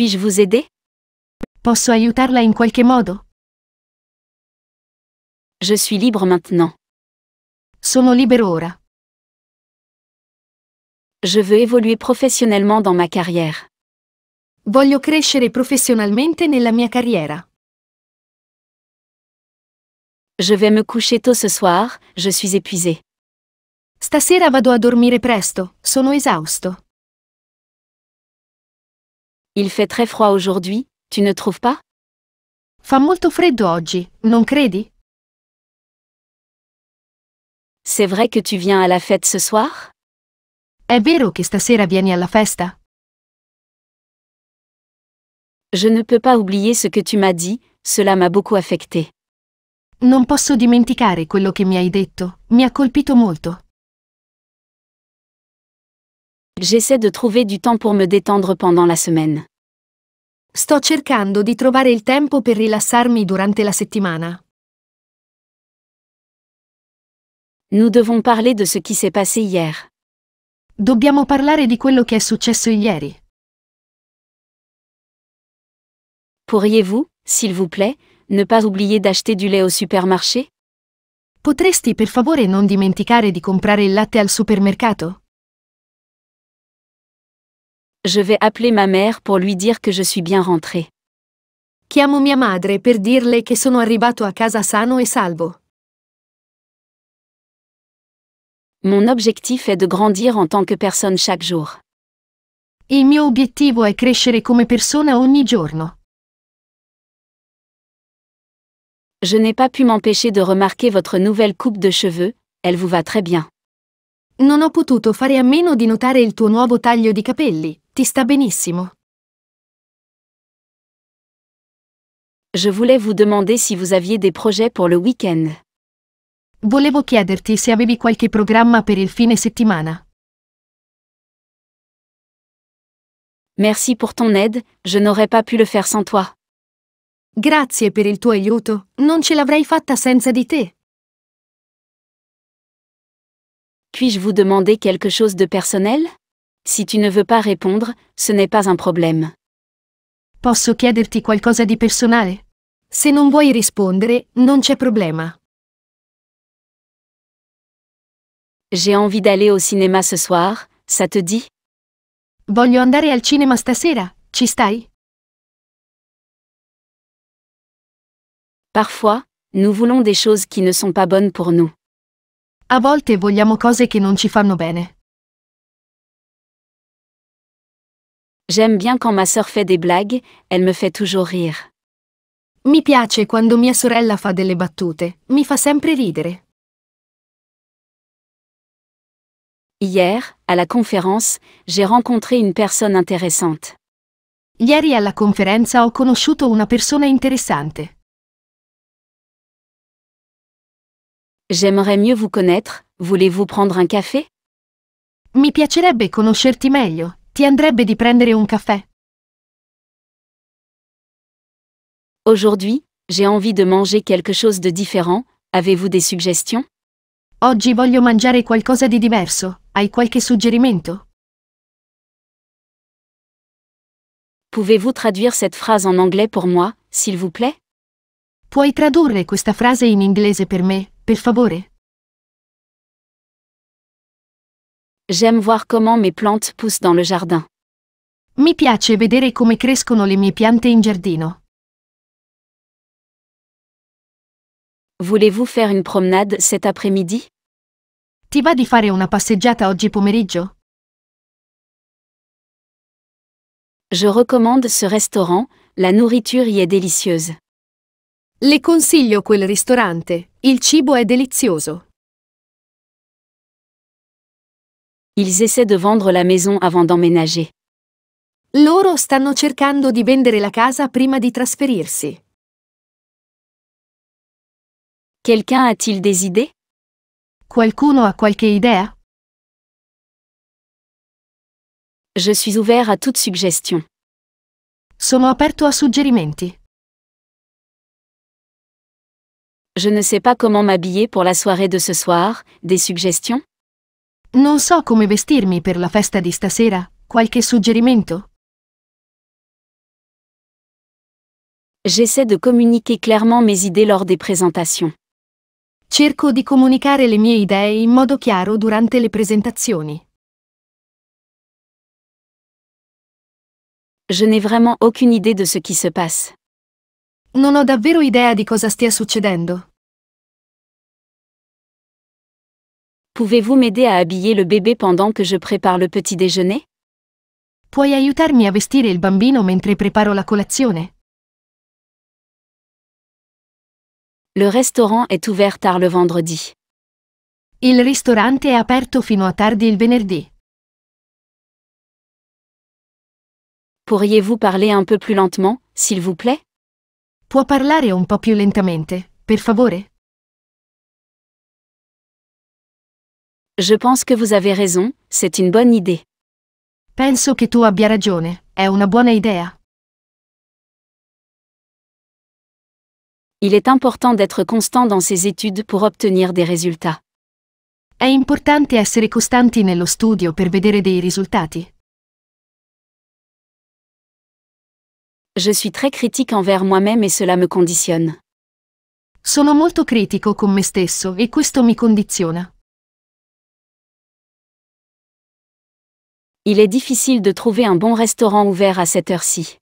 Puis-je vous aider? Posso aiutarla in qualche modo? Je suis libre maintenant. Sono libero ora. Je veux évoluer professionnellement dans ma carrière. Voglio crescere professionnellement nella mia carriera. Je vais me coucher tôt ce soir, je suis épuisé. Stasera vado a dormire presto, sono esausto. Il fait très froid aujourd'hui, tu ne trouves pas Fa molto freddo oggi, non credi C'est vrai que tu viens à la fête ce soir È vero che stasera vieni alla festa Je ne peux pas oublier ce que tu m'as dit, cela m'a beaucoup affecté. Non posso dimenticare quello che mi hai detto, mi ha colpito molto. J'essaie de trouver du temps pour me détendre pendant la semaine. Sto cercando di trovare il tempo per rilassarmi durante la settimana. Nous devons parler de ce qui s'est passé hier. Dobbiamo parlare di quello che è successo ieri. Pourriez-vous, s'il vous plaît, ne pas oublier d'acheter du lait au supermarché? Potresti per favore non dimenticare di comprare il latte al supermercato? Je vais appeler ma mère pour lui dire que je suis bien rentré. Chiamo mia madre per dirle che sono arrivato a casa sano e salvo. Mon objectif est de grandir en tant que personne chaque jour. Il mio obiettivo è crescere come persona ogni giorno. Je n'ai pas pu m'empêcher de remarquer votre nouvelle coupe de cheveux, elle vous va très bien. Non ho potuto fare a meno di notare il tuo nuovo taglio di capelli, Ti sta benissimo. Je voulais vous demander si vous aviez des projets pour le week-end. Volevo chiederti se avevi qualche programma per il fine settimana. Merci pour ton aide, je n'aurais pas pu le faire sans toi. Grazie per il tuo aiuto, non ce l'avrei fatta senza di te. Puis-je vous demander quelque chose de personnel si tu ne veux pas répondre, ce n'est pas un problème. Posso chiederti qualcosa di personale? Se non vuoi rispondere, non c'è problema. J'ai envie d'aller au cinéma ce soir, ça te dit? Voglio andare al cinema stasera, ci stai? Parfois, nous voulons des choses qui ne sont pas bonnes pour nous. A volte vogliamo cose che non ci fanno bene. J'aime bien quand ma sœur fait des blagues, elle me fait toujours rire. Mi piace quando mia sorella fa delle battute, mi fa sempre ridere. Hier, à la conférence, j'ai rencontré une personne intéressante. Ieri alla conferenza ho conosciuto una persona interessante. J'aimerais mieux vous connaître, voulez-vous prendre un café? Mi piacerebbe conoscerti meglio, Ti andrebbe di prendere un caffè? Aujourd'hui, j'ai envie de manger quelque chose de différent, avez-vous des suggestions? Oggi voglio mangiare qualcosa di diverso, hai qualche suggerimento? Pouvez-vous traduire cette phrase en anglais pour moi, s'il vous plaît? Puoi tradurre questa frase in inglese per me, per favore? J'aime voir comment mes plantes poussent dans le jardin. Mi piace vedere come crescono le mie piante in giardino. Voulez-vous faire une promenade cet après-midi Ti va di fare una passeggiata oggi pomeriggio? Je recommande ce restaurant, la nourriture y est délicieuse. Le consiglio quel ristorante, il cibo è delizioso. Ils essaient de vendre la maison avant d'emménager. Loro stanno cercando di vendere la casa prima di trasferirsi. Quelqu'un a-t-il des idées Qualcuno ha qualche idea? Je suis ouvert à toute suggestion. Sono aperto a suggerimenti. Je ne sais pas comment m'habiller pour la soirée de ce soir, des suggestions Non so come vestirmi per la festa di stasera. Qualche suggerimento? J'essaie de communiquer clairement mes idées lors des présentations. Cerco di comunicare le mie idee in modo chiaro durante le presentazioni. Je n'ai vraiment aucune idée de ce qui se passe. Non ho davvero idea di cosa stia succedendo. Pouvez-vous m'aider à habiller le bébé pendant que je prépare le petit déjeuner? Puoi aiutarmi a vestire il bambino mentre preparo la colazione? Le restaurant est ouvert tard le vendredi. Il ristorante è aperto fino a tardi il venerdì. Pourriez-vous parler un peu plus lentement, s'il vous plaît? Può parlare un po' più lentamente, per favore? Je pense que vous avez raison, c'est une bonne idée. Penso che tu abbia ragione, è una buona idea. Il est important d'être constant dans ses études pour obtenir des résultats. È importante essere costanti nello studio per vedere dei risultati. Je suis très critique envers moi-même et cela me conditionne. Sono molto critico con me stesso e questo mi condiziona. Il est difficile de trouver un bon restaurant ouvert à cette heure-ci.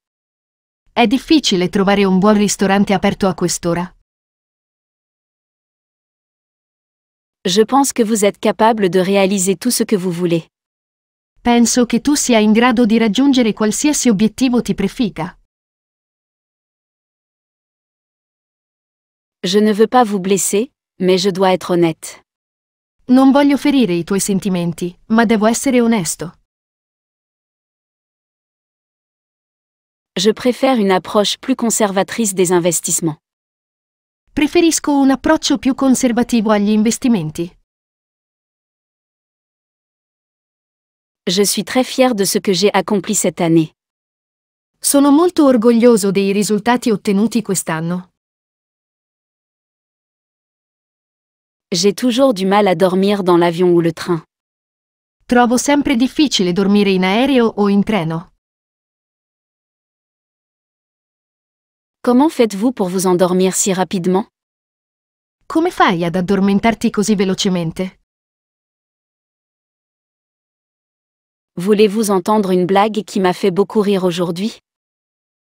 È difficile trovare un buon ristorante aperto a quest'ora. Je pense que vous êtes capable de réaliser tout ce que vous voulez. Penso che tu sia in grado di raggiungere qualsiasi obiettivo ti prefica. Je ne veux pas vous blesser, mais je dois être honnête. Non voglio ferire i tuoi sentimenti, ma devo essere onesto. je préfère une approche plus conservatrice des investissements. Preferisco un approccio più conservativo agli investimenti. Je suis très fier de ce que j'ai accompli cette année. Sono molto orgoglioso dei risultati ottenuti quest'anno. J'ai toujours du mal à dormir dans l'avion ou le train. Trovo sempre difficile dormire in aereo o in treno. Comment faites-vous pour vous endormir si rapidement? Come fai ad addormentarti così velocemente? Voulez-vous entendre une blague qui m'a fait beaucoup rire aujourd'hui?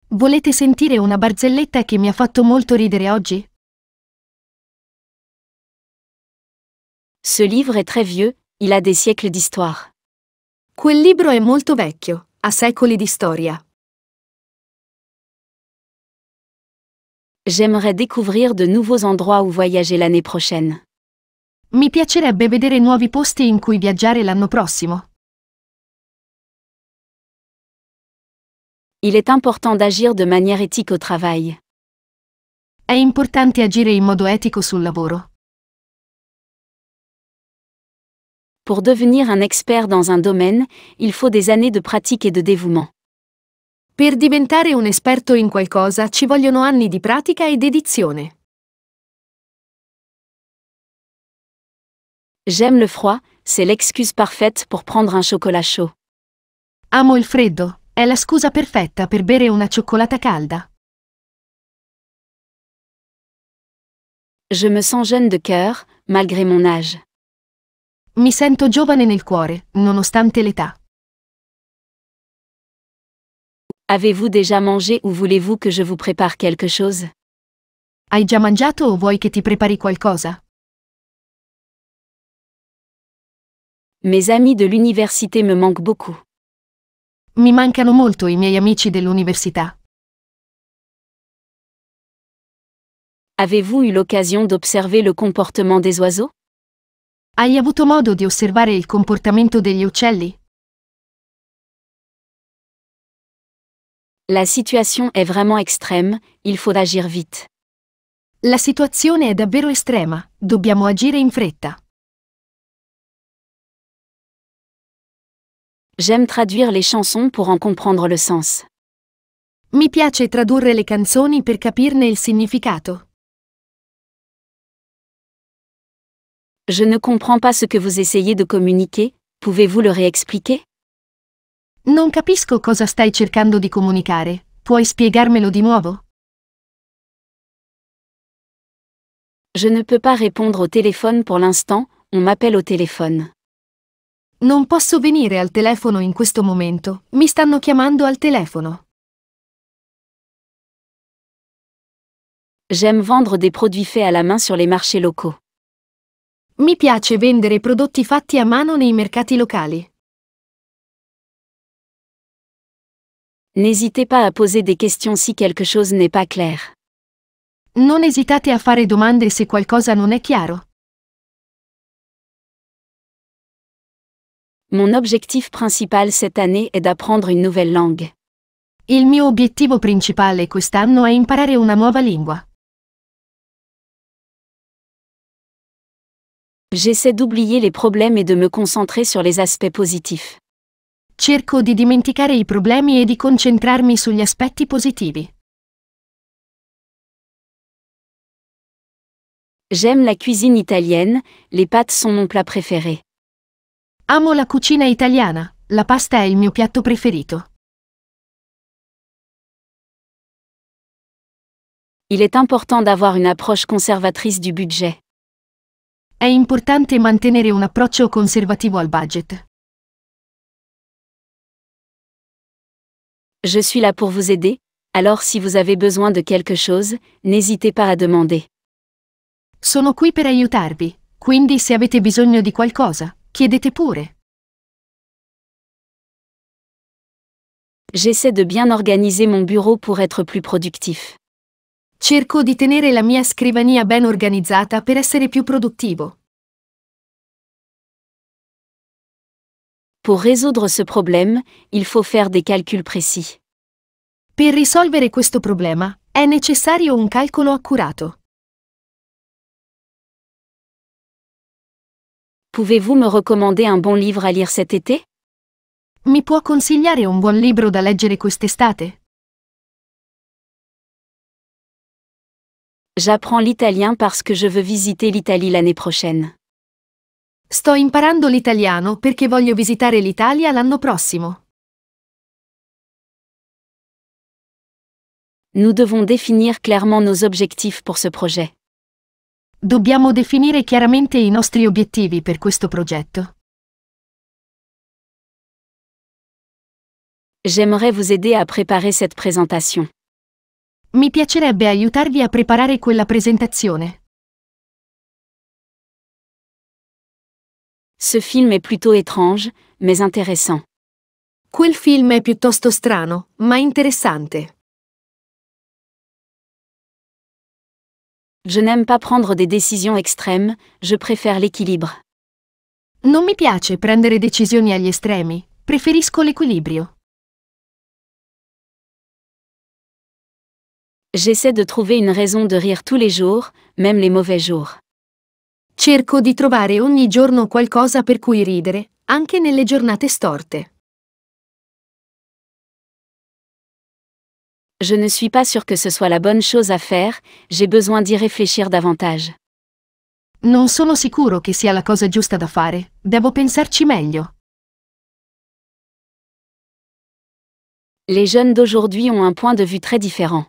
Volete sentire una barzelletta che mi ha fatto molto ridere oggi? Ce livre est très vieux, il a des siècles d'histoire. Quel libro è molto vecchio, ha secoli di storia. J'aimerais découvrir de nouveaux endroits où voyager l'année prochaine. Mi piacerebbe vedere nuovi posti in cui viaggiare l'anno prossimo. Il est important d'agir de manière éthique au travail. È importante agire in modo etico sul lavoro. Pour devenir un expert dans un domaine, il faut des années de pratique et de dévouement. Per diventare un esperto in qualcosa ci vogliono anni di pratica e dedizione. J'aime le froid, c'est l'excuse parfaite pour prendre un chocolat chaud. Amo il freddo, è la scusa perfetta per bere una cioccolata calda. Je me sens jeune de cœur, malgré mon âge. Mi sento giovane nel cuore, nonostante l'età. Avez-vous déjà mangé ou voulez-vous que je vous prépare quelque chose? Hai già mangiato o vuoi che ti prepari qualcosa? Mes amis de l'université me manquent beaucoup. Mi mancano molto i miei amici dell'università. Avez-vous eu l'occasion d'observer le comportement des oiseaux? Hai avuto modo di osservare il comportamento degli uccelli? La situation est vraiment extrême, il faut agir vite. La situation è davvero estrema, dobbiamo agire in fretta. J'aime traduire les chansons pour en comprendre le sens. Mi piace tradurre le canzoni per capirne il significato. Je ne comprends pas ce que vous essayez de communiquer, pouvez-vous le réexpliquer Non capisco cosa stai cercando di comunicare. Puoi spiegarmelo di nuovo? Je ne peux pas répondre au téléphone pour l'instant, on m'appelle au téléphone. Non posso venire al telefono in questo momento, mi stanno chiamando al telefono. J'aime vendre des produits faits à la main sur les marchés locaux. Mi piace vendere prodotti fatti a mano nei mercati locali. N'hésitez pas à poser des questions si quelque chose n'est pas clair. Non esitate a fare domande se qualcosa non è chiaro. Mon objectif principal cette année est d'apprendre une nouvelle langue. Il mio obiettivo principale quest'anno è imparare una nuova lingua. J'essaie d'oublier les problèmes et de me concentrer sur les aspects positifs. Cerco di dimenticare i problemi e di concentrarmi sugli aspetti positivi. J'aime la cuisine italienne, les pâtes sont mon plat préféré. Amo la cucina italiana, la pasta è il mio piatto preferito. Il est important d'avoir une approche conservatrice du budget. È importante mantenere un approccio conservativo al budget. Je suis là pour vous aider, alors si vous avez besoin de quelque chose, n'hésitez pas à demander. Sono qui per aiutarvi, quindi se avete bisogno di qualcosa, chiedete pure. J'essaie de bien organiser mon bureau pour être plus productif. Cerco di tenere la mia scrivania ben organizzata per essere più produttivo. Pour résoudre ce problème, il faut faire des calculs précis. Per risolvere questo problema, è necessario un calcolo accurato. Pouvez-vous me recommander un bon livre à lire cet été? Mi può consigliare un buon libro da leggere quest'estate? J'apprends l'italien parce que je veux visiter l'Italie l'année prochaine. Sto imparando l'italiano perché voglio visitare l'Italia l'anno prossimo. Nous devons définir clairement nos objectifs pour ce projet. Dobbiamo definire chiaramente i nostri obiettivi per questo progetto. J'aimerais vous aider à préparer cette présentation. Mi piacerebbe aiutarvi a preparare quella presentazione. Ce film est plutôt étrange, mais intéressant. Quel film est piuttosto strano, ma interessante. Je n'aime pas prendre des décisions extrêmes, je préfère l'équilibre. Non mi piace prendere decisioni agli estremi, preferisco l'equilibrio. J'essaie de trouver une raison de rire tous les jours, même les mauvais jours. Cerco di trovare ogni giorno qualcosa per cui ridere, anche nelle giornate storte. Je ne suis pas sûr que ce soit la bonne chose à faire, j'ai besoin d'y réfléchir davantage. Non sono sicuro che sia la cosa giusta da fare, devo pensarci meglio. Les jeunes d'aujourd'hui ont un point de vue très différent.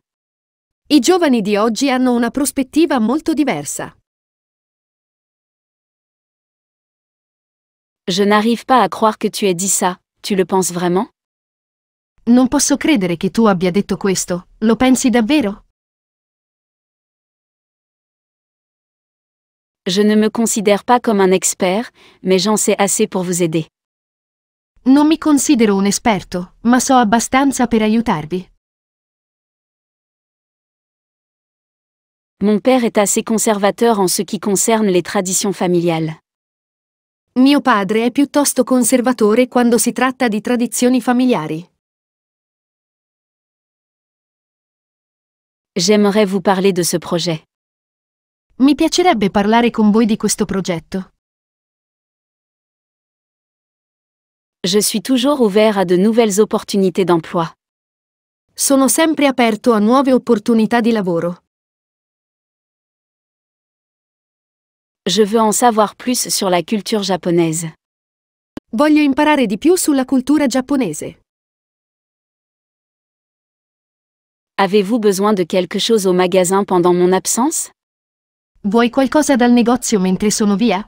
I giovani di oggi hanno una prospettiva molto diversa. Je n'arrive pas à croire que tu aies dit ça, tu le penses vraiment? Non posso credere che tu abbia detto questo, lo pensi davvero? Je ne me considère pas comme un expert, mais j'en sais assez pour vous aider. Non mi considero un esperto, ma so abbastanza per aiutarvi. Mon père est assez conservateur en ce qui concerne les traditions familiales. Mio padre è piuttosto conservatore quando si tratta di tradizioni familiari. J'aimerais vous parler de ce projet. Mi piacerebbe parlare con voi di questo progetto. Je suis toujours ouvert à de nouvelles opportunités d'emploi. Sono sempre aperto a nuove opportunità di lavoro. Je veux en savoir plus sur la culture japonaise. Voglio imparare di più sulla cultura giapponese. Avez-vous besoin de quelque chose au magasin pendant mon absence Vuoi qualcosa dal negozio mentre sono via?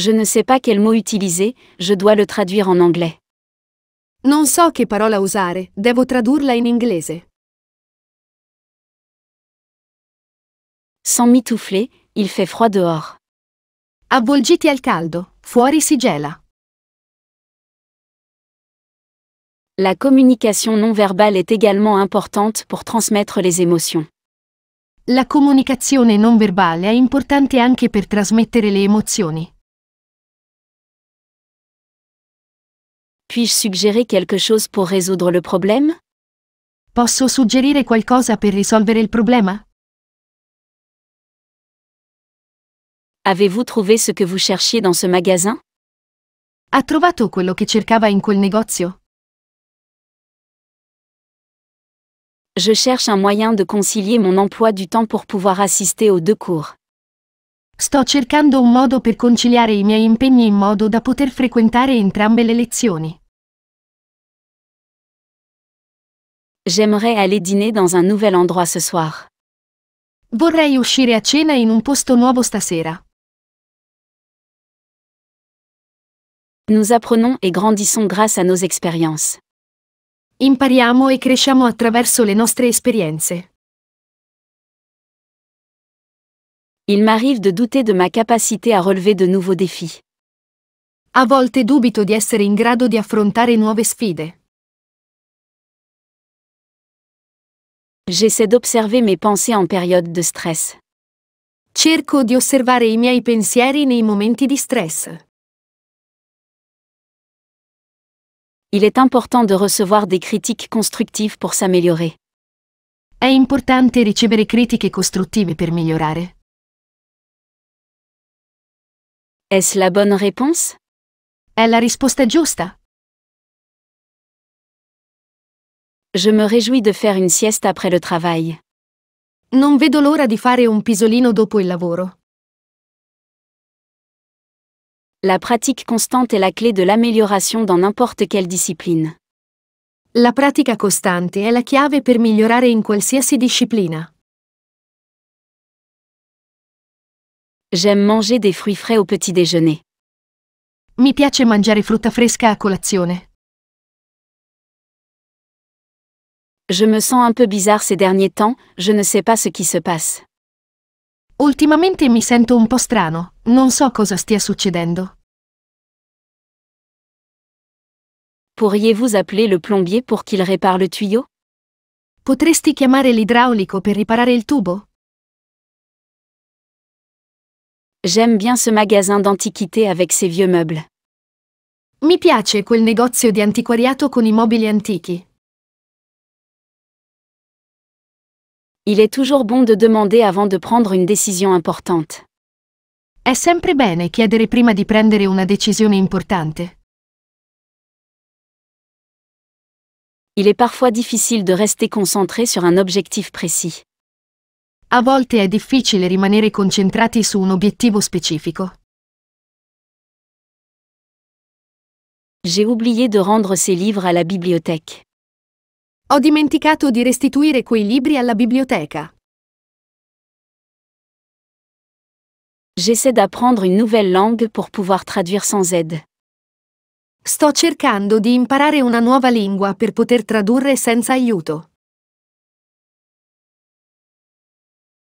Je ne sais pas quel mot utiliser, je dois le traduire en anglais. Non so che parola usare, devo tradurla in inglese. Sans mitoufler, il fait froid dehors. Avvolgiti al caldo, fuori si gela. La communication non verbale est également importante pour transmettre les émotions. La comunicazione non verbale est importante anche per trasmettere le emozioni. Puis-je suggérer quelque chose pour résoudre le problème? Posso suggerire qualcosa per risolvere il problema? Avez-vous trouvé ce que vous cherchiez dans ce magasin? A trovato quello che cercava in quel negozio? Je cherche un moyen de concilier mon emploi du temps pour pouvoir assister aux deux cours. Sto cercando un modo per conciliare i miei impegni in modo da poter frequentare entrambe le lezioni. J'aimerais aller dîner dans un nouvel endroit ce soir. Vorrei uscire a cena in un posto nuovo stasera. Nous apprenons et grandissons grâce à nos expériences. Impariamo e cresciamo attraverso le nostre esperienze. Il m'arrive de douter de ma capacité à relever de nouveaux défis. A volte dubito di essere in grado di affrontare nuove sfide. J'essaie d'observer mes pensées en période de stress. Cerco di osservare i miei pensieri nei momenti di stress. il est important de recevoir des critiques constructives pour s'améliorer. È importante ricevere critiche costruttive per migliorare. Est-ce la bonne réponse? È la risposta giusta. Je me réjouis de faire une sieste après le travail. Non vedo l'ora di fare un pisolino dopo il lavoro la pratique constante est la clé de l'amélioration dans n'importe quelle discipline. La pratique constante est la chiave per migliorare in qualsiasi disciplina. J'aime manger des fruits frais au petit déjeuner. Mi piace mangiare frutta fresca a colazione. Je me sens un peu bizarre ces derniers temps, je ne sais pas ce qui se passe. Ultimamente mi sento un po' strano, non so cosa stia succedendo. Pourriez-vous appeler le plombier pour qu'il répare le tuyau? Potresti chiamare l'idraulico per riparare il tubo? J'aime bien ce magasin d'antiquité avec ses vieux meubles. Mi piace quel negozio di antiquariato con i mobili antichi. il est toujours bon de demander avant de prendre une décision importante. È sempre bene chiedere prima di prendere una decisione importante. Il est parfois difficile de rester concentré sur un objectif précis. A volte è difficile rimanere concentrati su un obiettivo specifico. J'ai oublié de rendre ces livres à la bibliothèque. Ho dimenticato di restituire quei libri alla biblioteca. J'essaie d'apprendre une nouvelle langue pour pouvoir traduire sans aide. Sto cercando di imparare una nuova lingua per poter tradurre senza aiuto.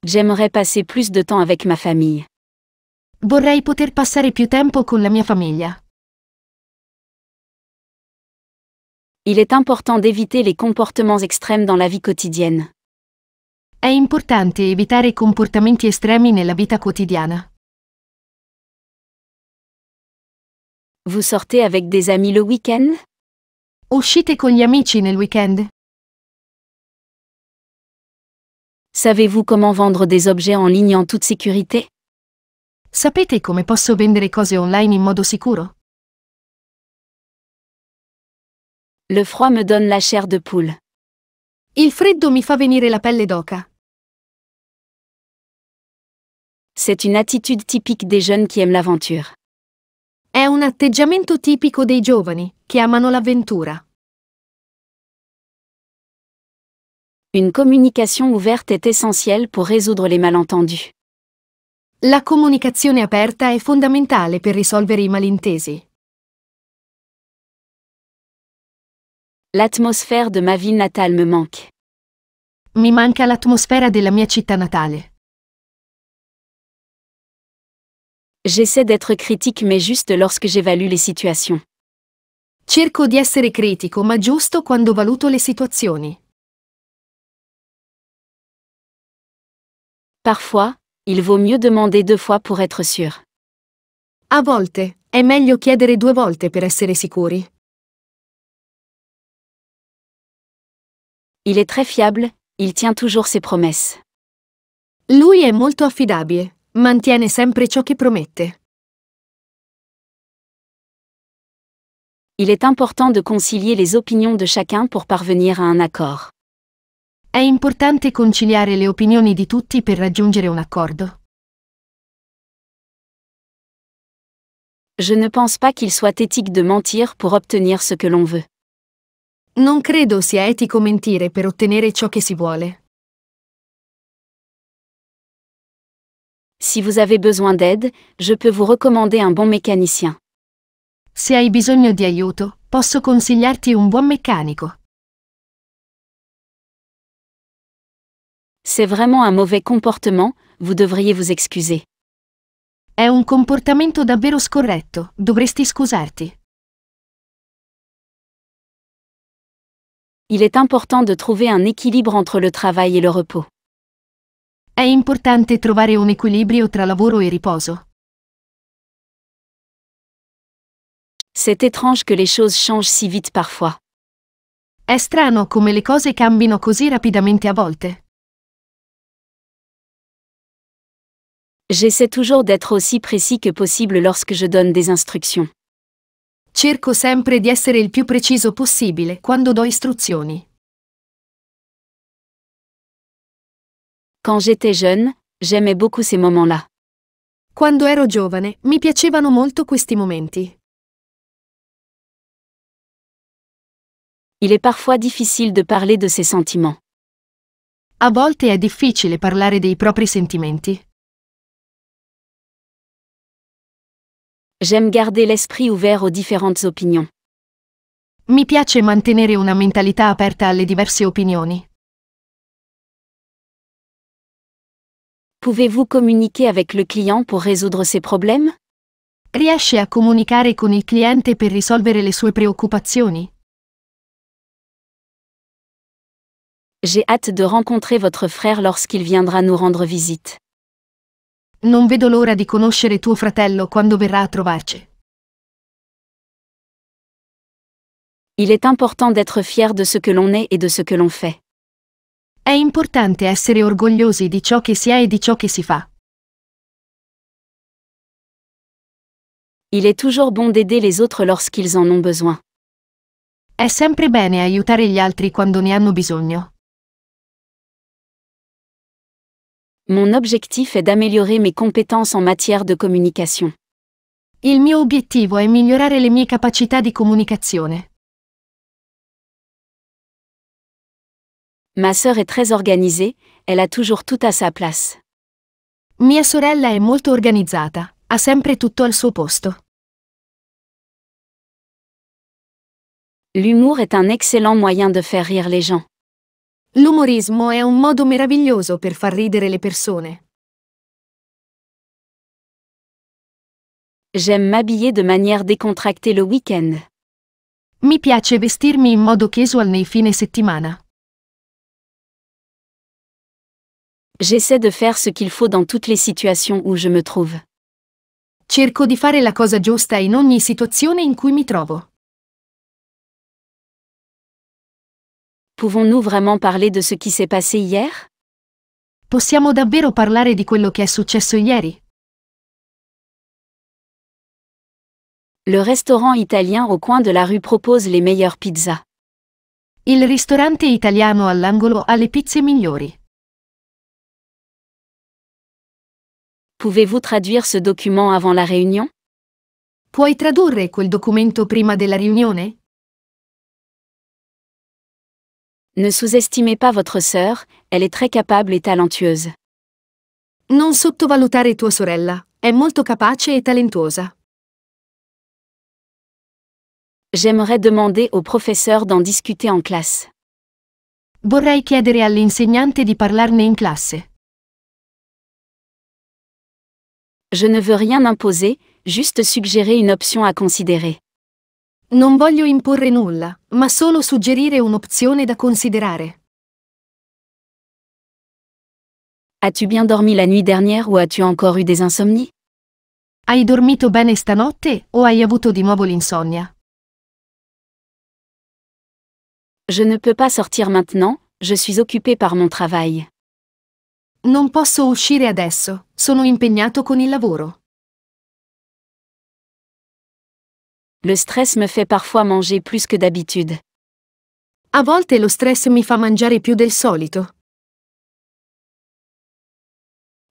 J'aimerais passer plus de temps avec ma famille. Vorrei poter passare più tempo con la mia famiglia. il est important d'éviter les comportements extrêmes dans la vie quotidienne. È importante evitare comportamenti estremi nella vita quotidiana. Vous sortez avec des amis le week-end Uscite con gli amici nel weekend? Savez-vous comment vendre des objets en ligne en toute sécurité Sapete come posso vendere cose online in modo sicuro? Le froid me donne la chair de poule. Il freddo mi fa venire la pelle d'oca. C'est une attitude typique des jeunes qui aiment l'aventure. È un atteggiamento tipico dei giovani, che amano l'avventura. Une communication ouverte est essentielle pour résoudre les malentendus. La comunicazione aperta è fondamentale per risolvere i malintesi. L'atmosphère de ma ville natale me manque. Mi manca l'atmosfera della mia città natale. J'essaie d'être critique mais juste lorsque j'évalue les situations. Cerco di essere critico ma giusto quando valuto le situazioni. Parfois, il vaut mieux demander deux fois pour être sûr. A volte, è meglio chiedere due volte per essere sicuri. Il est très fiable, il tient toujours ses promesses. Lui est molto affidabile, mantiene sempre ciò che promette. Il est important de concilier les opinions de chacun pour parvenir à un accord. È importante conciliare le opinioni di tutti per raggiungere un accordo. Je ne pense pas qu'il soit éthique de mentir pour obtenir ce que l'on veut. Non credo sia etico mentire per ottenere ciò che si vuole. Si vous avez besoin d'aide, je peux vous recommander un bon mécanicien. Se hai bisogno di aiuto, posso consigliarti un buon meccanico. C'est vraiment un mauvais comportement, vous devriez vous excuser. È un comportamento davvero scorretto, dovresti scusarti. il est important de trouver un équilibre entre le travail et le repos. importante trovare un equilibrio lavoro e riposo. C'est étrange que les choses changent si vite parfois. È strano come le cose cambino così rapidamente a volte. J'essaie toujours d'être aussi précis que possible lorsque je donne des instructions. Cerco sempre di essere il più preciso possibile quando do istruzioni. Quand j'étais jeune, j'aimais beaucoup ces moments-là. Quando ero giovane, mi piacevano molto questi momenti. Il est parfois difficile de parler de ses sentiments. A volte è difficile parlare dei propri sentimenti. J'aime garder l'esprit ouvert aux différentes opinions. Mi piace mantenere una mentalità aperta alle diverse opinioni. Pouvez-vous communiquer avec le client pour résoudre ses problèmes? Riesce a comunicare con il cliente per risolvere le sue preoccupazioni? J'ai hâte de rencontrer votre frère lorsqu'il viendra nous rendre visite. Non vedo l'ora di conoscere tuo fratello quando verrà a trovarci. Il est important d'être fier de ce que l'on est et de ce que l'on fait. È importante essere orgogliosi di ciò che si è e di ciò che si fa. Il est toujours bon d'aider les autres lorsqu'ils en ont besoin. È sempre bene aiutare gli altri quando ne hanno bisogno. Mon objectif est d'améliorer mes compétences en matière de communication. Il mio obiettivo è migliorare le mie capacità di comunicazione. Ma sœur est très organisée, elle a toujours tout à sa place. Mia sorella è molto organizzata, ha sempre tutto al suo posto. L'humour est un excellent moyen de faire rire les gens. L'umorismo è un modo meraviglioso per far ridere le persone. J'aime m'habiller de manière décontractée le week-end. Mi piace vestirmi in modo casual nei fine settimana. J'essaie de faire ce qu'il faut dans toutes les situations où je me trouve. Cerco di fare la cosa giusta in ogni situazione in cui mi trovo. Pouvons-nous vraiment parler de ce qui s'est passé hier Possiamo davvero parlare di quello che è successo ieri? Le restaurant italien au coin de la rue propose les meilleures pizzas. Il ristorante italiano all'angolo ha le pizze migliori. Pouvez-vous traduire ce document avant la réunion? Puoi tradurre quel documento prima della riunione? Ne sous-estimez pas votre sœur, elle est très capable et talentueuse. Non sottovalutare tua sorella, è molto capace e talentuosa. J'aimerais demander au professeur d'en discuter en classe. Vorrei chiedere all'insegnante di parlarne in classe. Je ne veux rien imposer, juste suggérer une option à considérer. Non voglio imporre nulla, ma solo suggerire un'opzione da considerare. As-tu bien dormi la nuit dernière ou as-tu encore eu des insomnies? Hai dormito bene stanotte o hai avuto di nuovo l'insonnia? Je ne peux pas sortir maintenant, je suis occupé par mon travail. Non posso uscire adesso, sono impegnato con il lavoro. Le stress me fait parfois manger plus que d'habitude. A volte lo stress mi fa mangiare più del solito.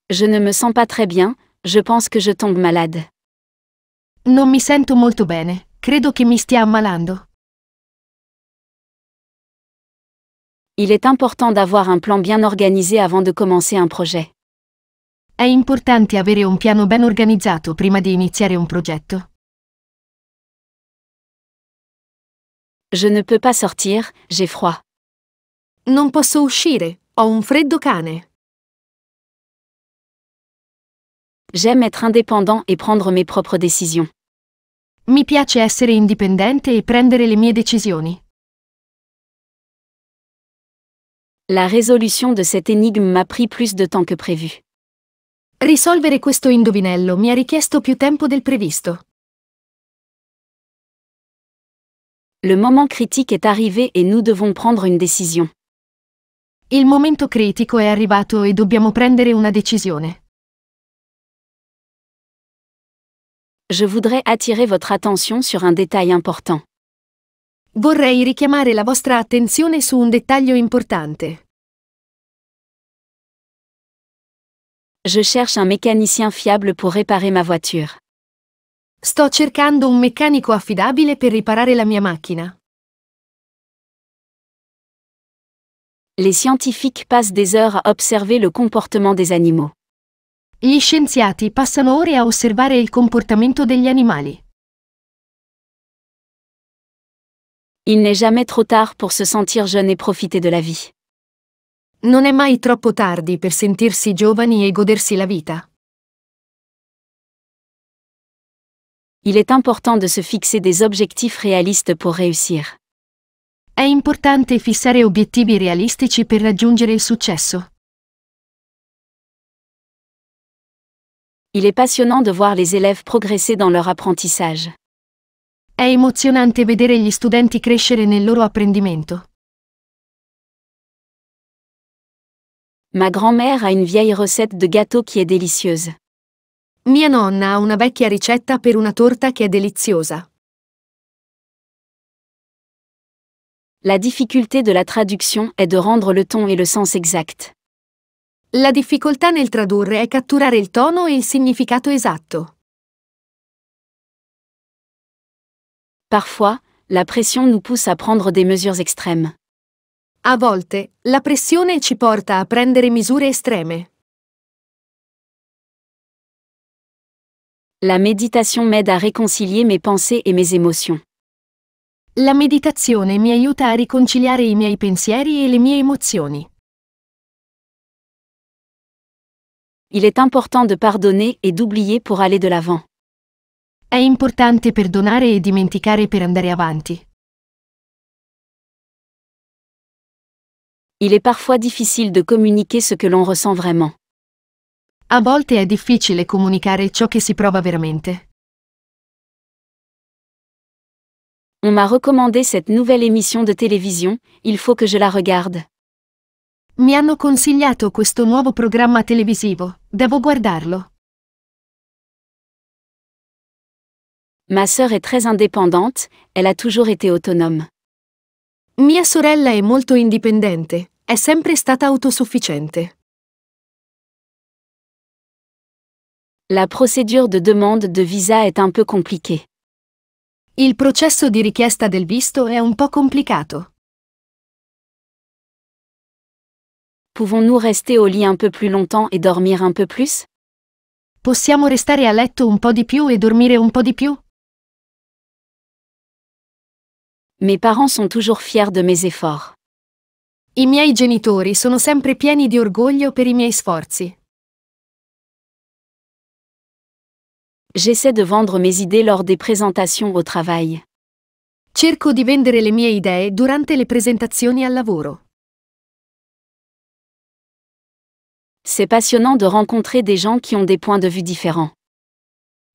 Je ne me sens pas très bien, je pense que je tombe malade. Non mi sento molto bene, credo che mi stia ammalando. Il est important d'avoir un plan bien organisé avant de commencer un projet. È importante avere un piano ben organizzato prima di iniziare un progetto. Je ne peux pas sortir, j'ai froid. Non posso uscire, ho un freddo cane. J'aime être indépendant et prendre mes propres décisions. Mi piace essere indipendente e prendere le mie decisioni. La résolution de cette énigme m'a pris plus de temps que prévu. Risolvere questo indovinello mi ha richiesto più tempo del previsto. Le moment critique est arrivé et nous devons prendre une décision. Il momento critico è arrivato e dobbiamo prendere una decisione. Je voudrais attirer votre attention sur un détail important. Vorrei richiamare la vostra attenzione su un dettaglio importante. Je cherche un mécanicien fiable pour réparer ma voiture. Sto cercando un meccanico affidabile per riparare la mia macchina. Les scientifiques passent des heures à observer le comportement des animaux. Gli scienziati passano ore a osservare il comportamento degli animali. Il n'est jamais trop tard pour se sentir jeune et profiter de la vie. Non è mai troppo tardi per sentirsi giovani e godersi la vita. il est important de se fixer des objectifs réalistes pour réussir. È importante fissare obiettivi realistici per raggiungere il successo. Il est passionnant de voir les élèves progresser dans leur apprentissage. È emozionante vedere gli studenti crescere nel loro apprendimento. Ma grand-mère a une vieille recette de gâteau qui est délicieuse. Mia nonna ha una vecchia ricetta per una torta che è deliziosa. La difficulté de la traduction est de rendre le ton et le sens exact. La difficoltà nel tradurre è catturare il tono e il significato esatto. Parfois, la pression nous pousse à prendre des mesures extrêmes. A volte, la pressione ci porta a prendere misure estreme. La méditation m'aide à réconcilier mes pensées et mes émotions. La méditation mi aiuta a riconciliare i miei pensieri e le mie emozioni. Il est important de pardonner et d'oublier pour aller de l'avant. È importante perdonare e dimenticare per andare avanti. Il est parfois difficile de communiquer ce que l'on ressent vraiment. A volte è difficile comunicare ciò che si prova veramente. On m'a recommandé cette nouvelle émission de télévision, il faut que je la regarde. Mi hanno consigliato questo nuovo programma televisivo, devo guardarlo. Ma sœur est très indépendante, elle a toujours été autonome. Mia sorella è molto indipendente, è sempre stata autosufficiente. la procédure de demande de visa est un peu compliquée. Il processo di richiesta del visto è un po' complicato. Pouvons-nous rester au lit un peu plus longtemps et dormir un peu plus Possiamo restare a letto un po' di più e dormire un po' di più? Mes parents sont toujours fiers de mes efforts. I miei genitori sono sempre pieni di orgoglio per i miei sforzi. J'essaie de vendre mes idées lors des présentations au travail. Cerco di vendere le mie idee durante le presentazioni al lavoro. C'est passionnant de rencontrer des gens qui ont des points de vue différents.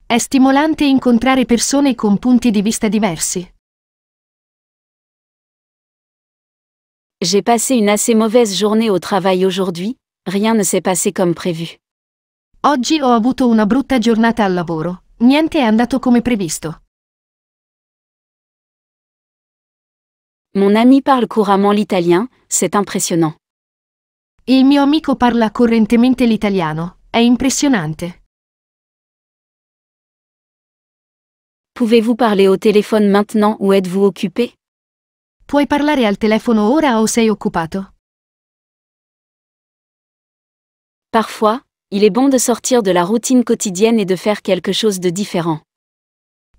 È stimolante incontrare persone con punti di vista diversi. J'ai passé une assez mauvaise journée au travail aujourd'hui, rien ne s'est passé comme prévu. Oggi ho avuto una brutta giornata al lavoro. Niente è andato come previsto. Mon ami parle couramment l'italien, c'est impressionnant. Il mio amico parla correntemente l'italiano, è impressionante. Pouvez-vous parler au téléphone maintenant ou êtes-vous occupé? Puoi parlare al telefono ora o sei occupato? Parfois, il est bon de sortir de la routine quotidienne et de faire quelque chose de différent.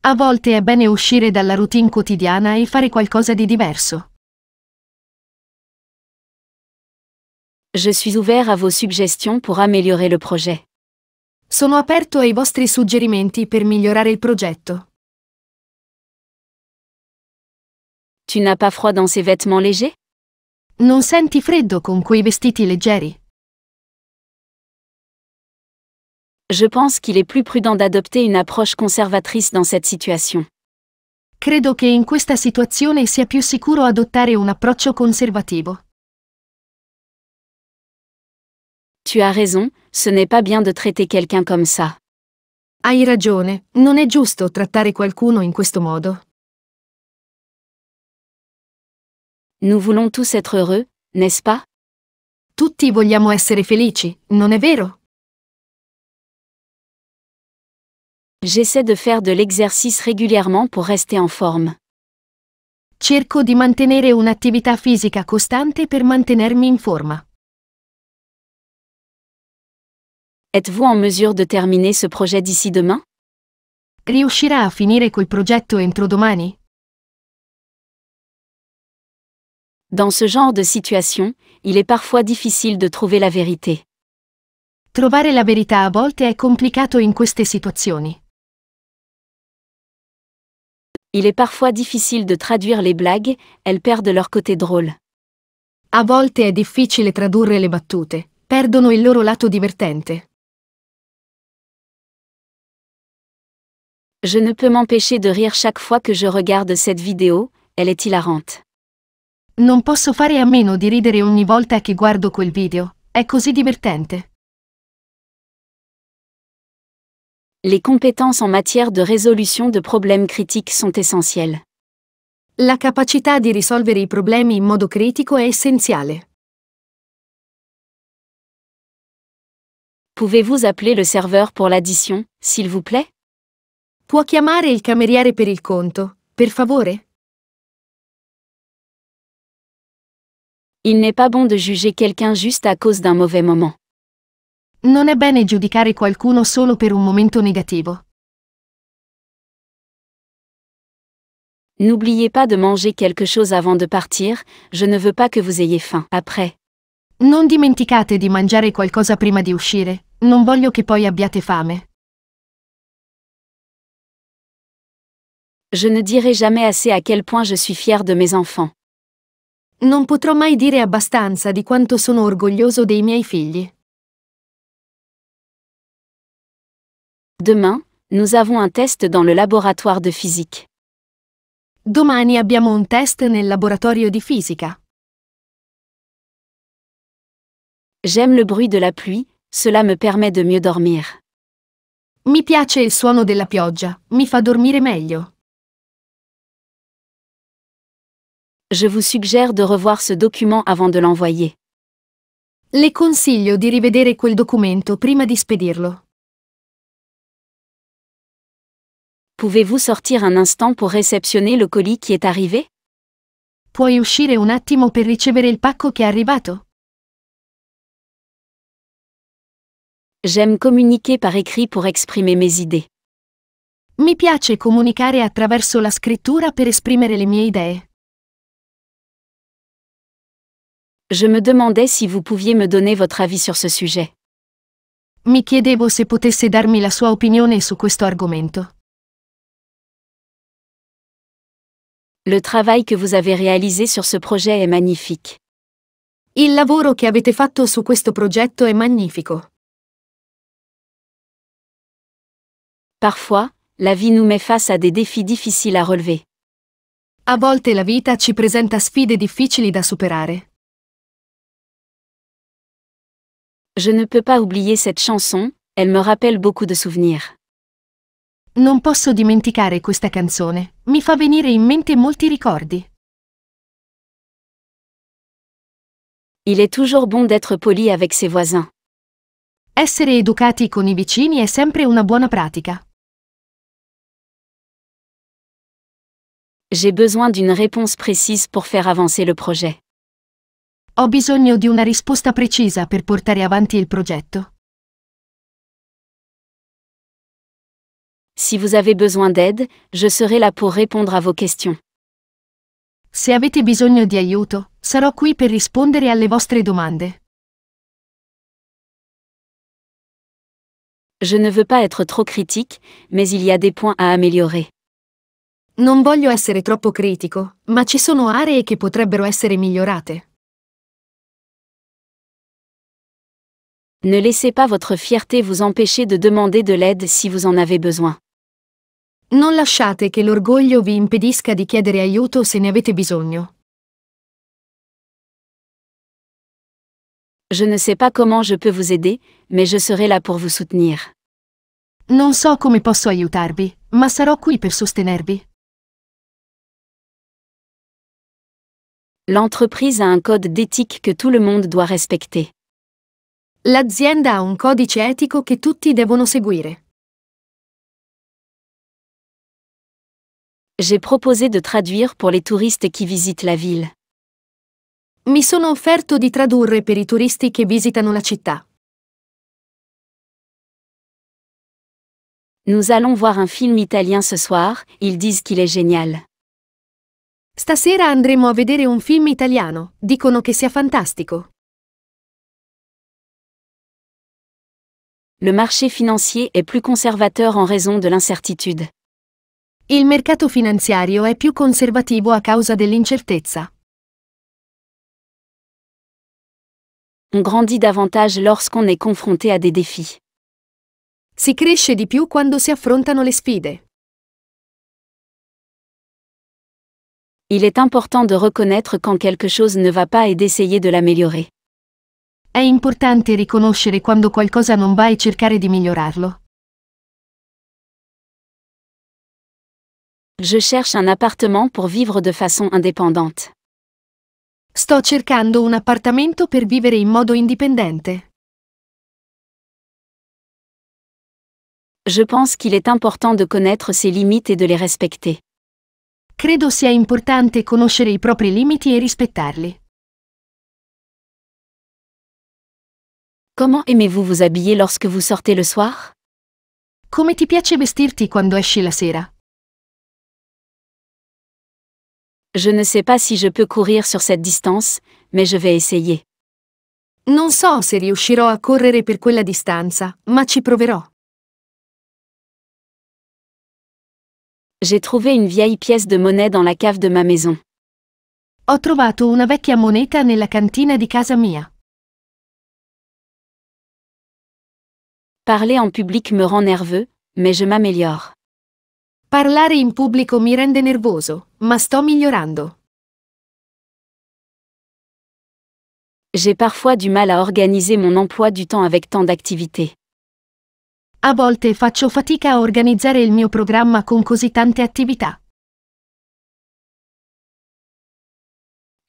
A volte è bene uscire dalla routine quotidiana e fare qualcosa di diverso. Je suis ouvert à vos suggestions pour améliorer le projet. Sono aperto ai vostri suggerimenti per migliorare il progetto. Tu n'as pas froid dans ces vêtements légers? Non senti freddo con quei vestiti leggeri? je pense qu'il est plus prudent d'adopter une approche conservatrice dans cette situation. Credo che in questa situazione sia più sicuro adottare un approccio conservativo. Tu as raison, ce n'est pas bien de traiter quelqu'un comme ça. Hai ragione, non è giusto trattare qualcuno in questo modo. Nous voulons tous être heureux, n'est-ce pas? Tutti vogliamo essere felici, non è vero? J'essaie de faire de l'exercice régulièrement pour rester en forme. Cerco di mantenere un'attività fisica costante per mantenermi in forma. Êtes-vous en mesure de terminer ce projet d'ici demain Riuscirà a finire quel progetto entro domani? Dans ce genre de situation, il est parfois difficile de trouver la vérité. Trovare la verità a volte è complicato in queste situazioni. Il est parfois difficile de traduire les blagues, elles perdent leur côté drôle. A volte è difficile tradurre le battute, perdono il loro lato divertente. Je ne peux m'empêcher de rire chaque fois que je regarde cette vidéo, elle est hilarante. Non posso fare a meno di ridere ogni volta che guardo quel video, è così divertente. les compétences en matière de résolution de problèmes critiques sont essentielles. La capacité di risolvere les problèmes in modo critico è essenziale. Pouvez-vous appeler le serveur pour l'addition, s'il vous plaît? Può chiamare il cameriere per il conto, per favore? Il n'est pas bon de juger quelqu'un juste à cause d'un mauvais moment. Non è bene giudicare qualcuno solo per un momento negativo. N'oubliez pas de manger quelque chose avant de partir, je ne veux pas que vous ayez faim après. Non dimenticate di mangiare qualcosa prima di uscire, non voglio che poi abbiate fame. Je ne dirai jamais assez à quel point je suis fier de mes enfants. Non potrò mai dire abbastanza di quanto sono orgoglioso dei miei figli. Demain, nous avons un test dans le laboratoire de physique. Domani abbiamo un test nel laboratorio di fisica. J'aime le bruit de la pluie, cela me permet de mieux dormir. Mi piace il suono della pioggia, mi fa dormire meglio. Je vous suggère de revoir ce document avant de l'envoyer. Le consiglio di rivedere quel documento prima di spedirlo. Pouvez-vous sortir un instant pour réceptionner le colis qui est arrivé? Puoi uscire un attimo per ricevere il pacco che è arrivato? J'aime communiquer par écrit pour exprimer mes idées. Mi piace comunicare attraverso la scrittura per esprimere le mie idee. Je me demandais si vous pouviez me donner votre avis sur ce sujet. Mi chiedevo se potesse darmi la sua opinione su questo argomento. Le travail que vous avez réalisé sur ce projet est magnifique. Il lavoro che avete fatto su questo progetto è magnifico. Parfois, la vie nous met face à des défis difficiles à relever. A volte la vita ci presenta sfide difficili da superare. Je ne peux pas oublier cette chanson, elle me rappelle beaucoup de souvenirs. Non posso dimenticare questa canzone, mi fa venire in mente molti ricordi. Il est toujours bon d'être poli avec ses voisins. Essere educati con i vicini è sempre una buona pratica. J'ai besoin d'une réponse précise pour faire avancer le projet. Ho bisogno di una risposta precisa per portare avanti il progetto. Si vous avez besoin d'aide, je serai là pour répondre à vos questions. Se avete bisogno di aiuto, sarò qui per rispondere alle vostre domande. Je ne veux pas être trop critique, mais il y a des points à améliorer. Non voglio essere troppo critico, ma ci sono aree che potrebbero essere migliorate. Ne laissez pas votre fierté vous empêcher de demander de l'aide si vous en avez besoin. Non lasciate che l'orgoglio vi impedisca di chiedere aiuto se ne avete bisogno. Je ne sais pas comment je peux vous aider, mais je serai là pour vous soutenir. Non so come posso aiutarvi, ma sarò qui per sostenervi. L'entreprise a un code d'éthique que tout le monde doit respecter. L'azienda ha un codice etico che tutti devono seguire. j'ai proposé de traduire pour les touristes qui visitent la ville. Mi sono offerto di tradurre per i turisti che visitano la città. Nous allons voir un film italien ce soir, ils disent qu'il est génial. Stasera andremo a vedere un film italiano, dicono che sia fantastico. Le marché financier est plus conservateur en raison de l'incertitude. il mercato finanziario è più conservativo a causa dell'incertezza. On grandit davantage lorsqu'on est confronté à des défis. Si cresce di più quando si affrontano le sfide. Il est important de reconnaître quand quelque chose ne va pas et d'essayer de l'améliorer. È importante riconoscere quando qualcosa non va e cercare di migliorarlo. Je cherche un appartement pour vivre de façon indépendante. Sto cercando un appartamento per vivere in modo indipendente. Je pense qu'il est important de connaître ses limites et de les respecter. Credo sia importante conoscere i propri limiti e rispettarli. Comment aimez-vous vous habiller lorsque vous sortez le soir? Come ti piace vestirti quando esci la sera? Je ne sais pas si je peux courir sur cette distance, mais je vais essayer. Non so se riuscirò a correre per quella distanza, ma ci proverò. J'ai trouvé une vieille pièce de monnaie dans la cave de ma maison. Ho trovato una vecchia moneta nella cantina di casa mia. Parler en public me rend nerveux, mais je m'améliore. Parlare in pubblico mi rende nervoso, ma sto migliorando. J'ai parfois du mal à organiser mon emploi du temps avec tant d'activités. A volte faccio fatica a organizzare il mio programma con così tante attività.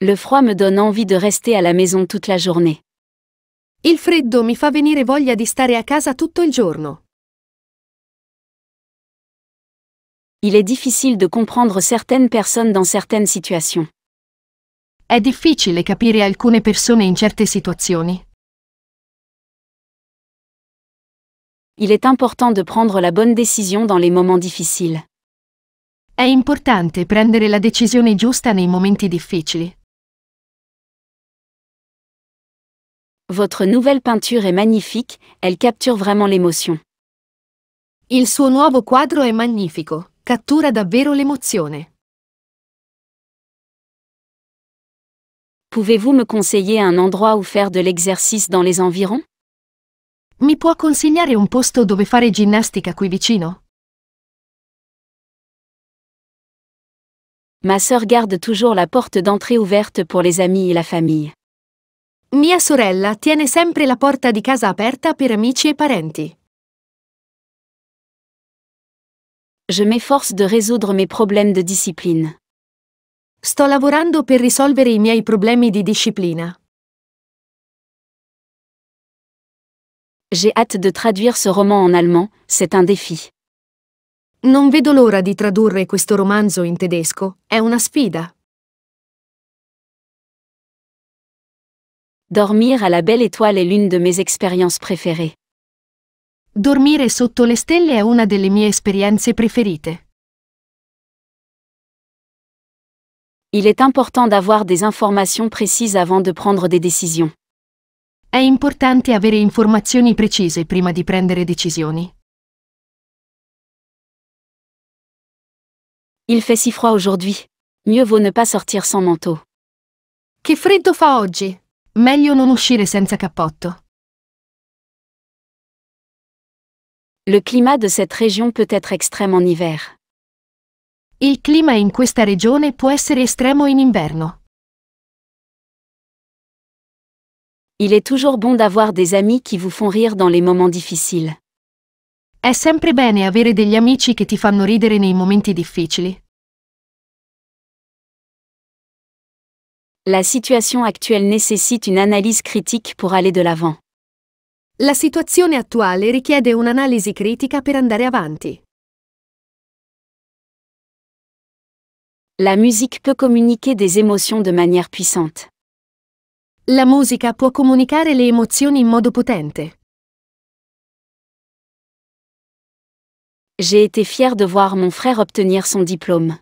Le froid me donne envie de rester à la maison toute la journée. Il freddo mi fa venire voglia di stare a casa tutto il giorno. il est difficile de comprendre certaines personnes dans certaines situations. Est difficile capire alcune persone in certe situazioni. Il est important de prendre la bonne décision dans les moments difficiles. È importante prendere la decisione giusta nei momenti difficili. Votre nouvelle peinture est magnifique, elle capture vraiment l'émotion. Il suo nuovo quadro è magnifico, cattura davvero l'emozione. Pouvez-vous me conseiller un endroit où faire de l'exercice dans les environs? Mi può consigliare un posto dove fare ginnastica qui vicino? Ma sœur garde toujours la porte d'entrée ouverte pour les amis et la famille. Mia sorella tiene sempre la porta di casa aperta per amici e parenti. je m'efforce de résoudre mes problèmes de discipline. Sto lavorando per risolvere i miei problemi di disciplina. J'ai hâte de traduire ce roman en allemand, c'est un défi. Non vedo l'ora di tradurre questo romanzo in tedesco, è una sfida. Dormir à la belle étoile est l'une de mes expériences préférées. Dormire sotto le stelle è una delle mie esperienze preferite. Il est important d'avoir des informations précises avant de prendre des décisions. È importante avere informazioni precise prima di prendere decisioni. Il fait si froid aujourd'hui. Mieux vaut ne pas sortir sans manteau. Che freddo fa oggi! Meglio non uscire senza cappotto. le climat de cette région peut être extrême en hiver. Il clima in questa regione può essere estremo in inverno. Il est toujours bon d'avoir des amis qui vous font rire dans les moments difficiles. È sempre bene avere degli amici che ti fanno ridere nei momenti difficili. La situation actuelle nécessite une analyse critique pour aller de l'avant. La situazione attuale richiede un'analisi critica per andare avanti. La musica può comunicare des émotions de manière puissante. La musica può comunicare le emozioni in modo potente. J'ai été fier de voir mon frère obtenir son diplôme.